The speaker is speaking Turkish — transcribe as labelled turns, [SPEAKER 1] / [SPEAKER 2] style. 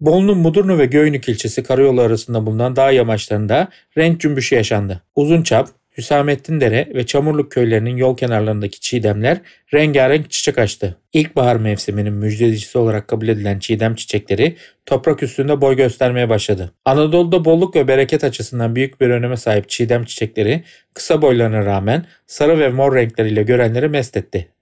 [SPEAKER 1] Bolu'nun Mudurnu ve Göynük ilçesi karayolu arasında bulunan dağ yamaçlarında renk cümbüşü yaşandı. Uzunçap, Hüsamettin Dere ve Çamurluk köylerinin yol kenarlarındaki çiğdemler rengarenk çiçek açtı. İlkbahar mevsiminin müjdecisi olarak kabul edilen çiğdem çiçekleri toprak üstünde boy göstermeye başladı. Anadolu'da bolluk ve bereket açısından büyük bir öneme sahip çiğdem çiçekleri kısa boylarına rağmen sarı ve mor renkleriyle görenleri mest etti.